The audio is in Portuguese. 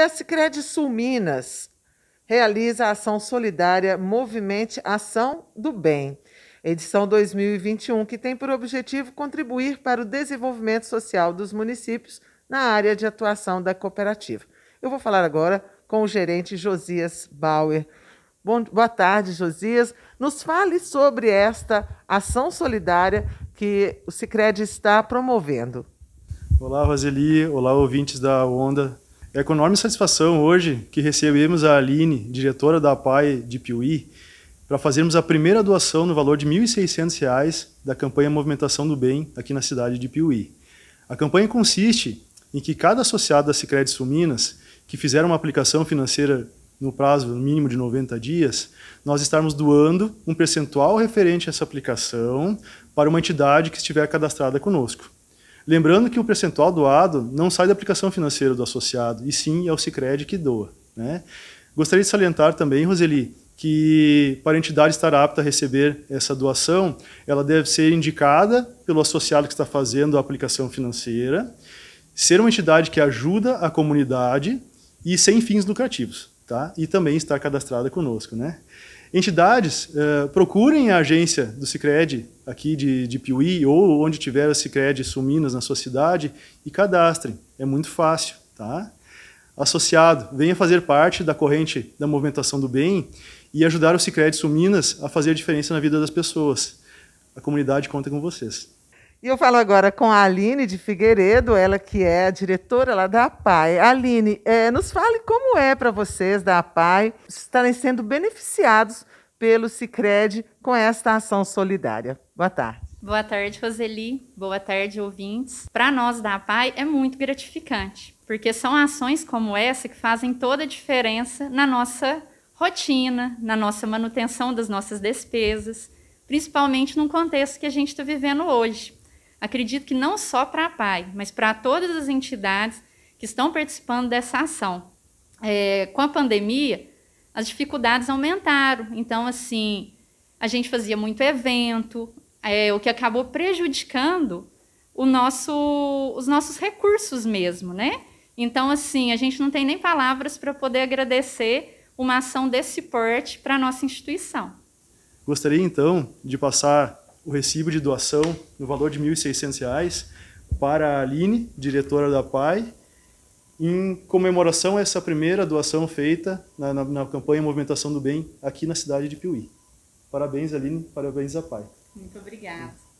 a Cicred Sul Minas realiza a ação solidária Movimente Ação do Bem, edição 2021, que tem por objetivo contribuir para o desenvolvimento social dos municípios na área de atuação da cooperativa. Eu vou falar agora com o gerente Josias Bauer. Bom, boa tarde, Josias. Nos fale sobre esta ação solidária que o Cicred está promovendo. Olá, Roseli. Olá, ouvintes da Onda é com enorme satisfação hoje que recebemos a Aline, diretora da APAE de Piuí, para fazermos a primeira doação no valor de R$ 1.600 da campanha Movimentação do Bem aqui na cidade de Piuí. A campanha consiste em que cada associado da Sicredi Minas que fizer uma aplicação financeira no prazo mínimo de 90 dias, nós estarmos doando um percentual referente a essa aplicação para uma entidade que estiver cadastrada conosco. Lembrando que o percentual doado não sai da aplicação financeira do associado, e sim é o Cicred que doa. Né? Gostaria de salientar também, Roseli, que para a entidade estar apta a receber essa doação, ela deve ser indicada pelo associado que está fazendo a aplicação financeira, ser uma entidade que ajuda a comunidade e sem fins lucrativos, tá? E também estar cadastrada conosco, né? Entidades, uh, procurem a agência do Cicred aqui de, de Piuí ou onde tiver o Cicred Suminas na sua cidade e cadastrem. É muito fácil. Tá? Associado, venha fazer parte da corrente da movimentação do bem e ajudar o Cicred Suminas a fazer a diferença na vida das pessoas. A comunidade conta com vocês. E eu falo agora com a Aline de Figueiredo, ela que é a diretora lá da APAI. Aline, é, nos fale como é para vocês da APAI estarem sendo beneficiados pelo Cicred com esta ação solidária. Boa tarde. Boa tarde, Roseli. Boa tarde, ouvintes. Para nós da APAI é muito gratificante, porque são ações como essa que fazem toda a diferença na nossa rotina, na nossa manutenção das nossas despesas, principalmente num contexto que a gente está vivendo hoje acredito que não só para a PAI, mas para todas as entidades que estão participando dessa ação. É, com a pandemia, as dificuldades aumentaram. Então, assim, a gente fazia muito evento, é, o que acabou prejudicando o nosso, os nossos recursos mesmo, né? Então, assim, a gente não tem nem palavras para poder agradecer uma ação desse porte para a nossa instituição. Gostaria, então, de passar o recibo de doação no valor de R$ 1.600 para a Aline, diretora da PAI, em comemoração a essa primeira doação feita na, na, na campanha Movimentação do Bem aqui na cidade de Piuí. Parabéns, Aline, parabéns à PAI. Muito obrigada.